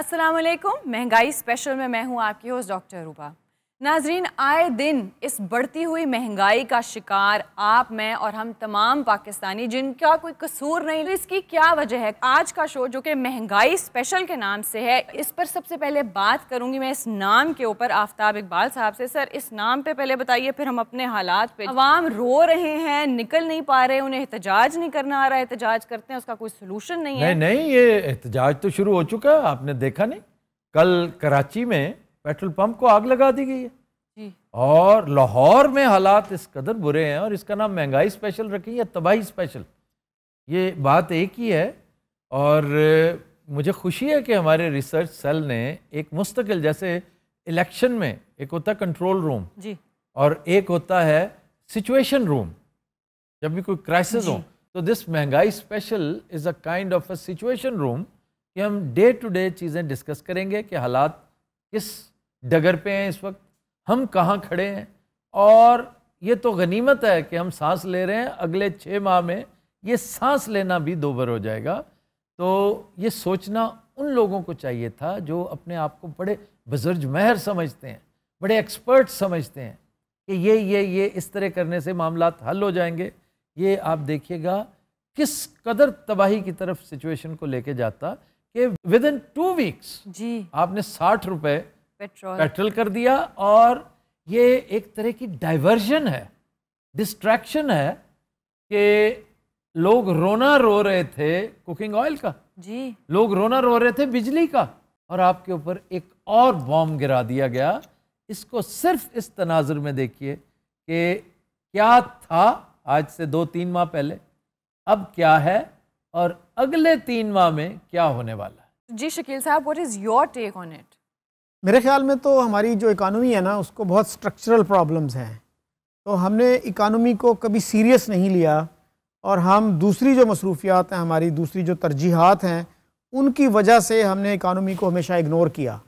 असलम महंगाई स्पेशल में मैं हूं आपकी होस्ट डॉक्टर रूबा नाजरीन आए दिन इस बढ़ती हुई महंगाई का शिकार आप मैं और हम तमाम पाकिस्तानी जिनका कोई कसूर नहीं तो इसकी क्या वजह है आज का शो जो कि महंगाई स्पेशल के नाम से है इस पर सबसे पहले बात करूंगी मैं इस नाम के ऊपर आफ्ताब इकबाल साहब से सर इस नाम पे पहले बताइए फिर हम अपने हालात पे आवाम रो रहे हैं निकल नहीं पा रहे उन्हें एहतजाज नहीं करना आ रहा है एहतजाज करते हैं उसका कोई सोलूशन नहीं है नहीं ये एहतजाज तो शुरू हो चुका आपने देखा नहीं कल कराची में पेट्रोल पंप को आग लगा दी गई है और लाहौर में हालात इस कदर बुरे हैं और इसका नाम महंगाई स्पेशल रखें या तबाही स्पेशल ये बात एक ही है और मुझे खुशी है कि हमारे रिसर्च सेल ने एक मुस्तकिल जैसे इलेक्शन में एक होता है कंट्रोल रूम जी। और एक होता है सिचुएशन रूम जब भी कोई क्राइसिस हो तो दिस महंगाई special is a kind of a situation room कि हम डे टू डे चीज़ें डिस्कस करेंगे कि हालात किस डगर पे हैं इस वक्त हम कहाँ खड़े हैं और ये तो गनीमत है कि हम सांस ले रहे हैं अगले छः माह में ये सांस लेना भी दोबर हो जाएगा तो ये सोचना उन लोगों को चाहिए था जो अपने आप को बड़े बुजुर्ग महर समझते हैं बड़े एक्सपर्ट समझते हैं कि ये ये ये इस तरह करने से मामला हल हो जाएंगे ये आप देखिएगा किस कदर तबाही की तरफ सिचुएशन को लेके जाता कि विद इन टू वीक्स जी आपने साठ रुपये पेट्रोल पेट्रोल कर दिया और ये एक तरह की डाइवर्जन है डिस्ट्रैक्शन है कि लोग रोना रो रहे थे कुकिंग ऑयल का जी लोग रोना रो रहे थे बिजली का और आपके ऊपर एक और बॉम्ब गिरा दिया गया इसको सिर्फ इस तनाजुर में देखिए कि क्या था आज से दो तीन माह पहले अब क्या है और अगले तीन माह में क्या होने वाला है जी शकील साहब what is your take on it मेरे ख्याल में तो हमारी जो इकानमी है ना उसको बहुत स्ट्रक्चरल प्रॉब्लम्स हैं तो हमने इकानमी को कभी सीरियस नहीं लिया और हम दूसरी जो मसरूफियात हैं हमारी दूसरी जो तरजीहत हैं उनकी वजह से हमने इकानमी को हमेशा इग्नोर किया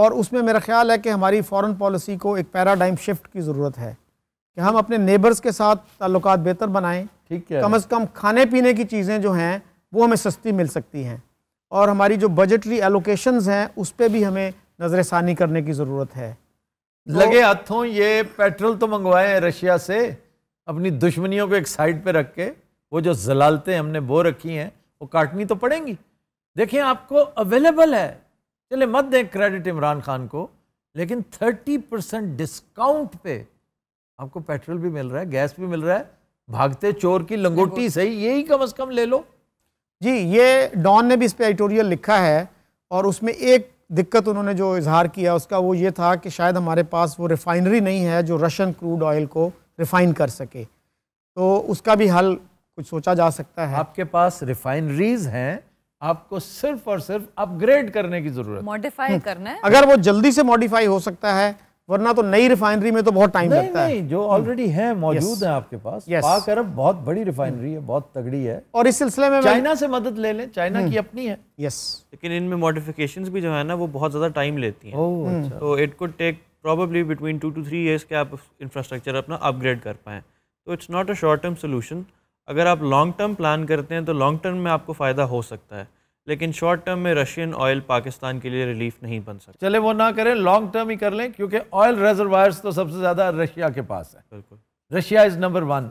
और उसमें मेरा ख्याल है कि हमारी फॉरेन पॉलिसी को एक पैराडाइम शिफ्ट की ज़रूरत है कि हम अपने नेबर्स के साथ ताल्लुक बेहतर बनाएं ठीक है कम अज़ कम खाने पीने की चीज़ें जो हैं वो हमें सस्ती मिल सकती हैं और हमारी जो बजटरी एलोकेशन हैं उस पर भी हमें नजर सानी करने की ज़रूरत है तो लगे हाथों ये पेट्रोल तो मंगवाए हैं रशिया से अपनी दुश्मनियों को एक साइड पे रख के वो जो जलालते हमने बो रखी हैं वो काटनी तो पड़ेंगी देखें आपको अवेलेबल है चले मत दें क्रेडिट इमरान खान को लेकिन 30 परसेंट डिस्काउंट पे आपको पेट्रोल भी मिल रहा है गैस भी मिल रहा है भागते चोर की लंगोटी सही यही कम अज कम ले लो जी ये डॉन ने भी इस पर एडिटोरियल लिखा है और उसमें एक दिक्कत उन्होंने जो इजहार किया उसका वो ये था कि शायद हमारे पास वो रिफाइनरी नहीं है जो रशियन क्रूड ऑयल को रिफाइन कर सके तो उसका भी हल कुछ सोचा जा सकता है आपके पास रिफाइनरीज हैं आपको सिर्फ और सिर्फ अपग्रेड करने की जरूरत मॉडिफाई हम्म। करना है अगर वो जल्दी से मॉडिफाई हो सकता है वरना तो नई रिफाइनरी में तो बहुत टाइम लगता नहीं, है जो ऑलरेडी हम्म। है मौजूद है आपके पास yes. पाक अरब बहुत बड़ी रिफाइनरी है बहुत तगड़ी है और इस सिलसिले में चाइना से मदद ले लें चाइना की हम्म। अपनी है यस लेकिन इनमें मॉडिफिकेशंस भी जो है ना वो बहुत ज़्यादा टाइम लेती है हम्म। अच्छा। तो it could take probably between two two three years के आप इंफ्रास्ट्रक्चर अपना अपग्रेड कर पाए तो it's not a short term solution अगर आप लॉन्ग टर्म प्लान करते हैं तो लॉन्ग टर्म में आपको फ़ायदा हो सकता है लेकिन शॉर्ट टर्म में रशियन ऑयल पाकिस्तान के लिए रिलीफ नहीं बन सकता चले वो ना करें लॉन्ग टर्म ही कर लें क्योंकि ऑयल रेजरवायर्स तो सबसे ज़्यादा रशिया के पास है बिल्कुल रशिया इज़ नंबर वन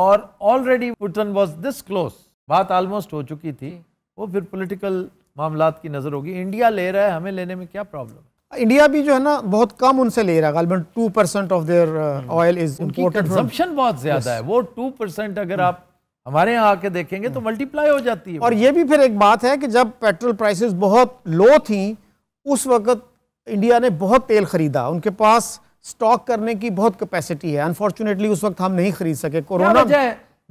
और already Putin was this close बात ऑलमोस्ट हो चुकी थी वो फिर पोलिटिकल मामला की नज़र होगी इंडिया ले रहा है हमें लेने में क्या प्रॉब्लम इंडिया भी जो है ना बहुत कम उनसे ले रहा है two percent of their oil is imported बहुत ज्यादा yes. है वो टू परसेंट अगर आप हमारे यहाँ आके देखेंगे तो मल्टीप्लाई हो जाती है और ये भी फिर एक बात है कि जब पेट्रोल प्राइसेस बहुत लो थी उस वक्त इंडिया ने बहुत तेल खरीदा उनके पास स्टॉक करने की बहुत कैपेसिटी है अनफॉर्चुनेटली उस वक्त हम नहीं खरीद सके कोरोना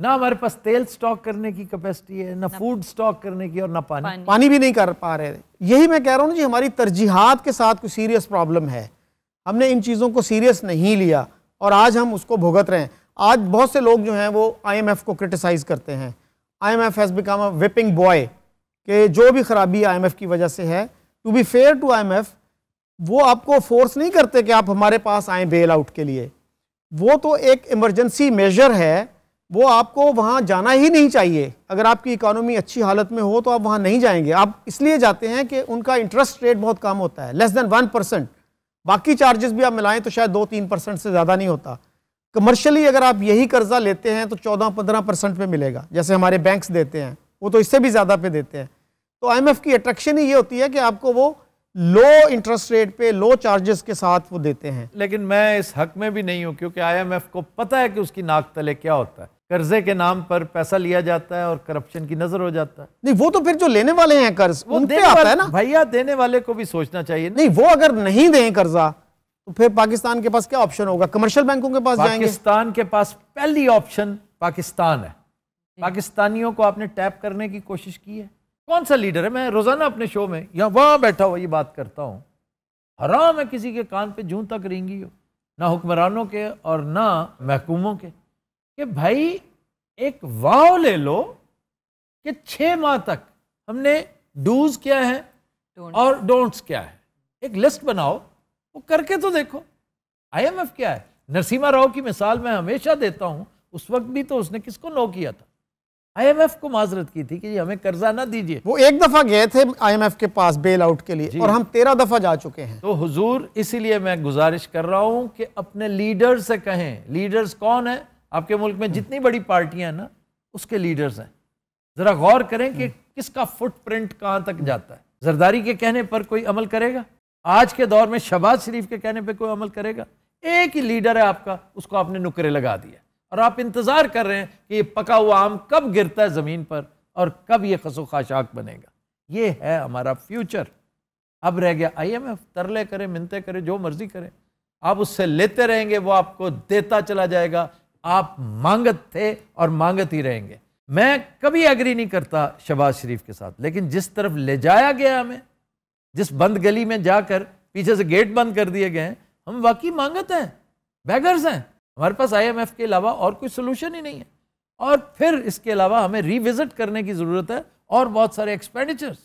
ना हमारे पास तेल स्टॉक करने की कैपेसिटी है ना, ना फूड स्टॉक करने की और ना पानी पानी, पानी भी नहीं कर पा रहे यही मैं कह रहा हूँ जी हमारी तरजीहत के साथ कोई सीरियस प्रॉब्लम है हमने इन चीज़ों को सीरियस नहीं लिया और आज हम उसको भुगत रहे हैं आज बहुत से लोग जो हैं वो आईएमएफ को क्रिटिसाइज़ करते हैं IMF has become a whipping boy के जो भी ख़राबी आईएमएफ की वजह से है to be fair to IMF वो आपको फोर्स नहीं करते कि आप हमारे पास आए बेल आउट के लिए वो तो एक इमरजेंसी मेजर है वो आपको वहाँ जाना ही नहीं चाहिए अगर आपकी इकानमी अच्छी हालत में हो तो आप वहाँ नहीं जाएंगे आप इसलिए जाते हैं कि उनका इंटरेस्ट रेट बहुत कम होता है लेस देन वन परसेंट बाकी चार्जेस भी आप मिलाएं तो शायद दो तीन परसेंट से ज़्यादा नहीं होता कमर्शियली अगर आप यही कर्जा लेते हैं तो चौदह पंद्रह परसेंट पे मिलेगा जैसे हमारे बैंक्स देते हैं वो तो इससे भी ज़्यादा पे देते हैं तो आईएमएफ की अट्रैक्शन ही ये होती है कि आपको वो लो इंटरेस्ट रेट पे लो चार्जेस के साथ वो देते हैं लेकिन मैं इस हक में भी नहीं हूँ क्योंकि आई को पता है कि उसकी नाक तले क्या होता है कर्जे के नाम पर पैसा लिया जाता है और करप्शन की नजर हो जाता है नहीं वो तो फिर जो लेने वाले हैं कर्ज उन पे आता है ना भैया देने वाले को भी सोचना चाहिए नहीं वो अगर नहीं दें कर्जा तो फिर पाकिस्तान के पास क्या ऑप्शन होगा कमर्शियल बैंकों के पास जाएंगे पाकिस्तान के पास पहली ऑप्शन पाकिस्तान है पाकिस्तानियों को आपने टैप करने की कोशिश की है कौन सा लीडर है मैं रोजाना अपने शो में यहां वहां बैठा हुआ ये बात करता हूँ हराम है किसी के कान पे जूं तक रेंगी हो ना हुक्मरानों के और ना महकूमों के कि भाई एक वाव ले लो कि छह माह तक हमने डूज क्या है और डोंट्स क्या है एक लिस्ट बनाओ वो करके तो देखो आईएमएफ क्या है नरसिम्हा राव की मिसाल मैं हमेशा देता हूं उस वक्त भी तो उसने किसको नो किया था आईएमएफ को माजरत की थी कि हमें कर्जा ना दीजिए वो एक दफा गए थे आईएमएफ के पास बेल आउट के लिए और हम तेरह दफा जा चुके हैं तो हुजूर इसीलिए मैं गुजारिश कर रहा हूं कि अपने लीडर से कहें लीडर्स कौन है आपके मुल्क में जितनी बड़ी पार्टियां ना उसके लीडर्स हैं जरा गौर करें कि किसका फुटप्रिंट कहाँ तक जाता है जरदारी के कहने पर कोई अमल करेगा आज के दौर में शहबाज शरीफ के कहने पे कोई अमल करेगा एक ही लीडर है आपका उसको आपने नुकरे लगा दिया और आप इंतज़ार कर रहे हैं कि ये पका हुआ आम कब गिरता है ज़मीन पर और कब ये खसो खाशाक बनेगा ये है हमारा फ्यूचर अब रह गया आई एम एफ तरले करें मिनते करें जो मर्जी करें आप उससे लेते रहेंगे वो आपको देता चला जाएगा आप मांगत थे और मांगत ही रहेंगे मैं कभी एग्री नहीं करता शबाज शरीफ के साथ लेकिन जिस तरफ ले जाया गया हमें जिस बंद गली में जाकर पीछे से गेट बंद कर दिए गए हैं हम वाकई मांगत हैं बैगर्स हैं हमारे पास आईएमएफ के अलावा और कोई सोल्यूशन ही नहीं है और फिर इसके अलावा हमें रिविजिट करने की ज़रूरत है और बहुत सारे एक्सपेंडिचर्स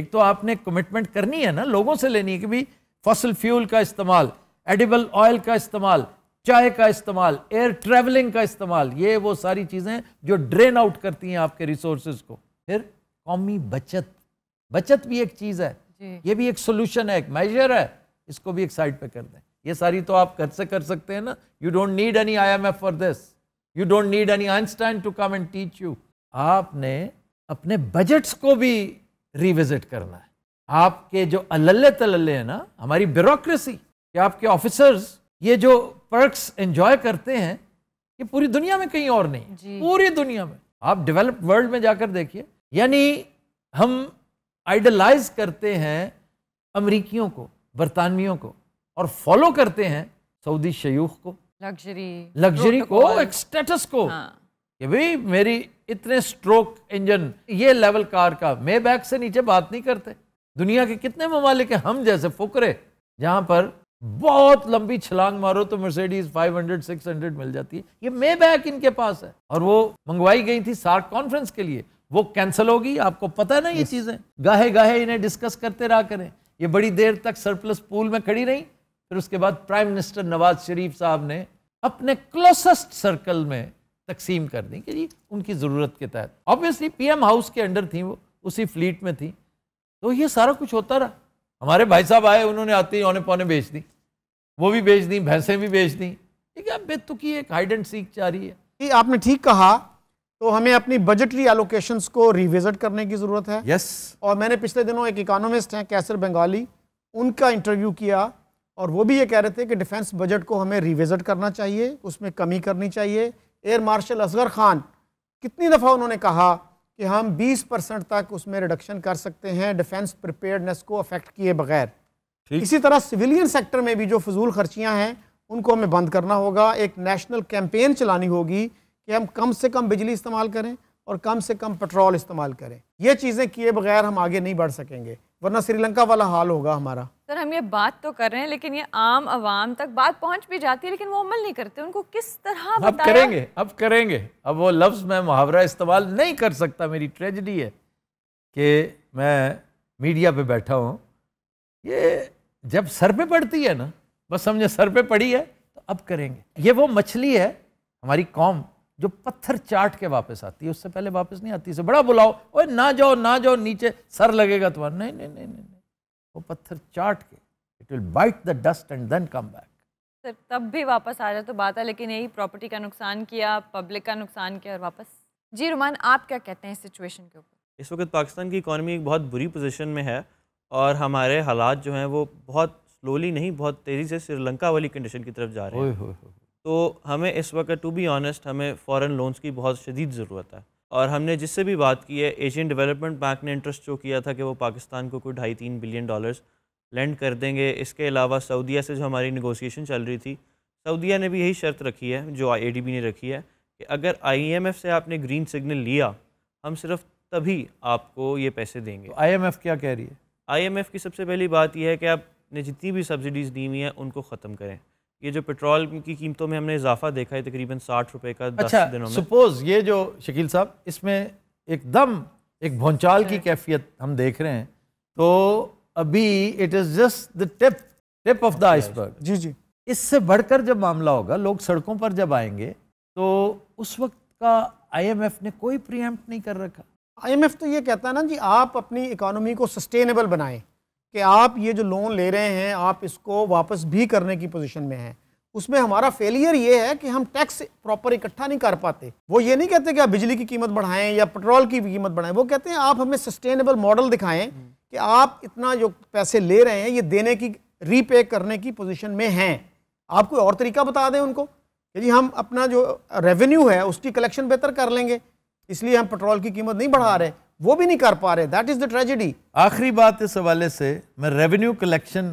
एक तो आपने कमिटमेंट करनी है ना लोगों से लेनी है कि भाई फसल फ्यूल का इस्तेमाल एडिबल ऑयल का इस्तेमाल चाय का इस्तेमाल एयर ट्रेवलिंग का इस्तेमाल ये वो सारी चीज़ें जो ड्रेन आउट करती हैं आपके रिसोर्स को फिर कौमी बचत बचत भी एक चीज़ है ये भी एक सोल्यूशन है एक मेजर है इसको भी एक साइड पे कर दें ये सारी तो आप घर से कर सकते हैं ना you don't need any I M F for this you don't need any Einstein to come and teach you आपने अपने बजट्स को भी रिविजिट करना है आपके जो अल्ले तल्ले है ना हमारी ब्यूरोक्रेसी कि आपके ऑफिसर्स ये जो पर्कस एंजॉय करते हैं ये पूरी दुनिया में कहीं और नहीं पूरी दुनिया में आप डेवलप्ड वर्ल्ड में जाकर देखिए यानी हम आइडलाइज करते हैं अमरीकियों को बरतानवियों को और फॉलो करते हैं सऊदी शयूख को लग्जरी लग्जरी को एक स्टेटस को हाँ। भाई मेरी इतने स्ट्रोक इंजन ये लेवल कार का मे बैक से नीचे बात नहीं करते दुनिया के कितने ममालिक हम जैसे फुकरे जहाँ पर बहुत लंबी छलांग मारो तो मर्सिडीज 500 600 मिल जाती है ये मे बैक इनके पास है और वो मंगवाई गई थी सार्क कॉन्फ्रेंस के लिए वो कैंसिल होगी आपको पता है ना ये चीज़ें गाहे गाहे इन्हें डिस्कस करते रहा करें ये बड़ी देर तक सरप्लस पूल में खड़ी रही फिर उसके बाद प्राइम मिनिस्टर नवाज शरीफ साहब ने अपने क्लोसेस्ट सर्कल में तकसीम कर दी कि जी उनकी ज़रूरत के तहत ऑब्वियसली पीएम हाउस के अंडर थी वो उसी फ्लीट में थी तो ये सारा कुछ होता रहा हमारे भाई साहब आए उन्होंने आते ही औने पौने बेच दी वो भी बेच दी भैंसें भी बेच दी ये क्या बेतुकी एक हाइड एंड सीख जा रही है आपने ठीक कहा तो हमें अपनी बजटरी एलोकेशन को रिविजिट करने की ज़रूरत है यस और मैंने पिछले दिनों एक इकोनॉमिस्ट हैं कैसर बंगाली उनका इंटरव्यू किया और वो भी ये कह रहे थे कि डिफेंस बजट को हमें रिविजिट करना चाहिए उसमें कमी करनी चाहिए एयर मार्शल असगर खान कितनी दफ़ा उन्होंने कहा कि हम 20 परसेंट तक उसमें रिडक्शन कर सकते हैं डिफेंस प्रिपेयरनेस को अफेक्ट किए बगैर इसी तरह सिविलियन सेक्टर में भी जो फजूल खर्चियाँ हैं उनको हमें बंद करना होगा एक नेशनल कैंपेन चलानी होगी कि हम कम से कम बिजली इस्तेमाल करें और कम से कम पेट्रोल इस्तेमाल करें ये चीज़ें किए बगैर हम आगे नहीं बढ़ सकेंगे वरना श्रीलंका वाला हाल होगा हमारा सर हम ये बात तो कर रहे हैं लेकिन ये आम आवाम तक बात पहुंच भी जाती है लेकिन वो अमल नहीं करते उनको किस तरह अब करेंगे अब करेंगे अब वो लफ्ज़ मैं मुहावरा इस्तेमाल नहीं कर सकता मेरी ट्रेजडी है कि मैं मीडिया पे बैठा हूँ ये जब सर पे पड़ती है ना बस समझे सर पे पड़ी है तो अब करेंगे ये वो मछली है हमारी कौम जो पत्थर चाट के वापस आती है उससे पहले वापस नहीं आती इसे बड़ा बुलाओ ओए ना जाओ ना जाओ नीचे सर लगेगा तुम्हारा नहीं नहीं नहीं नहीं वो पत्थर चाट के it will bite the dust and then come back sir तब भी वापस आ जाए तो बात है लेकिन यही प्रॉपर्टी का नुकसान किया पब्लिक का नुकसान किया और वापस जी रुमान आप क्या कहते हैं इस सिचुएशन के ऊपर इस वक्त पाकिस्तान की इकॉनमी एक बहुत बुरी पोजीशन में है और हमारे हालात जो हैं वो बहुत स्लोली नहीं बहुत तेज़ी से श्रीलंका वाली कंडीशन की तरफ जा रहे हैं तो हमें इस वक्त टू बी ऑनेस्ट हमें फ़ॉरन लोन्स की बहुत शदीद ज़रूरत है और हमने जिससे भी बात की है एशियन डेवलपमेंट बैंक ने इंटरेस्ट जो किया था कि वो पाकिस्तान को कोई ढाई तीन बिलियन डॉलर्स लैंड कर देंगे इसके अलावा सऊदीया से जो हमारी निगोसिएशन चल रही थी सऊदीया ने भी यही शर्त रखी है जो ए डी बी ने रखी है कि अगर आई एम एफ़ से आपने ग्रीन सिग्नल लिया हम सिर्फ तभी आपको ये पैसे देंगे आई एम एफ़ क्या कह रही है आई एम एफ़ की सबसे पहली बात यह है कि आपने जितनी भी सब्सिडीज़ दी हुई हैं उनको ख़त्म करें ये जो पेट्रोल की कीमतों में हमने इजाफा देखा है तकरीबन साठ रुपए का अच्छा, दिनों में सपोज ये जो शकील साहब इसमें एकदम एक भोंचाल की हाँ। कैफियत हम देख रहे हैं तो अभी it is just the tip tip of the iceberg जी जी इससे बढ़कर जब मामला होगा लोग सड़कों पर जब आएंगे तो उस वक्त का आईएमएफ ने कोई प्रियम्प्ट नहीं कर रखा आईएमएफ तो ये कहता है ना जी आप अपनी इकोनॉमी को सस्टेनेबल बनाएं कि आप ये जो लोन ले रहे हैं आप इसको वापस भी करने की पोजीशन में हैं उसमें हमारा फेलियर ये है कि हम टैक्स प्रॉपर इकट्ठा नहीं कर पाते वो ये नहीं कहते कि आप बिजली की कीमत बढ़ाएं या पेट्रोल की कीमत बढ़ाएं वो कहते हैं आप हमें सस्टेनेबल मॉडल दिखाएं हम्म। कि आप इतना जो पैसे ले रहे हैं ये देने की रीपे करने की पोजिशन में हैं आप कोई और तरीका बता दें उनको यदि हम अपना जो रेवेन्यू है उसकी कलेक्शन बेहतर कर लेंगे इसलिए हम पेट्रोल की कीमत नहीं बढ़ा रहे वो भी नहीं कर पा रहे दैट इज द ट्रेजिडी आखिरी बात इस हवाले से मैं रेवेन्यू कलेक्शन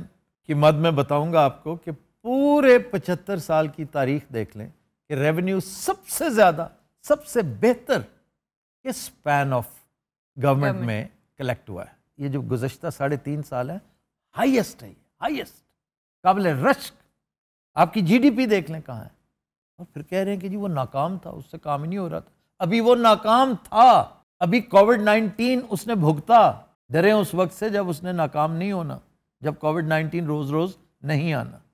की मद में बताऊंगा आपको कि पूरे पचहत्तर साल की तारीख देख लें कि रेवेन्यू सबसे ज़्यादा सबसे बेहतर किस पैन ऑफ गवर्नमेंट में कलेक्ट हुआ है ये जो गुजशत साढ़े तीन साल है हाइएस्ट है हाइएस्ट काबिल रश्क आपकी जीडीपी देख लें कहाँ है और फिर कह रहे हैं कि जी वो नाकाम था उससे काम ही नहीं हो रहा था अभी वो नाकाम था अभी कोविड 19 उसने भुगता डरे उस वक्त से जब उसने नाकाम नहीं होना जब कोविड 19 रोज रोज नहीं आना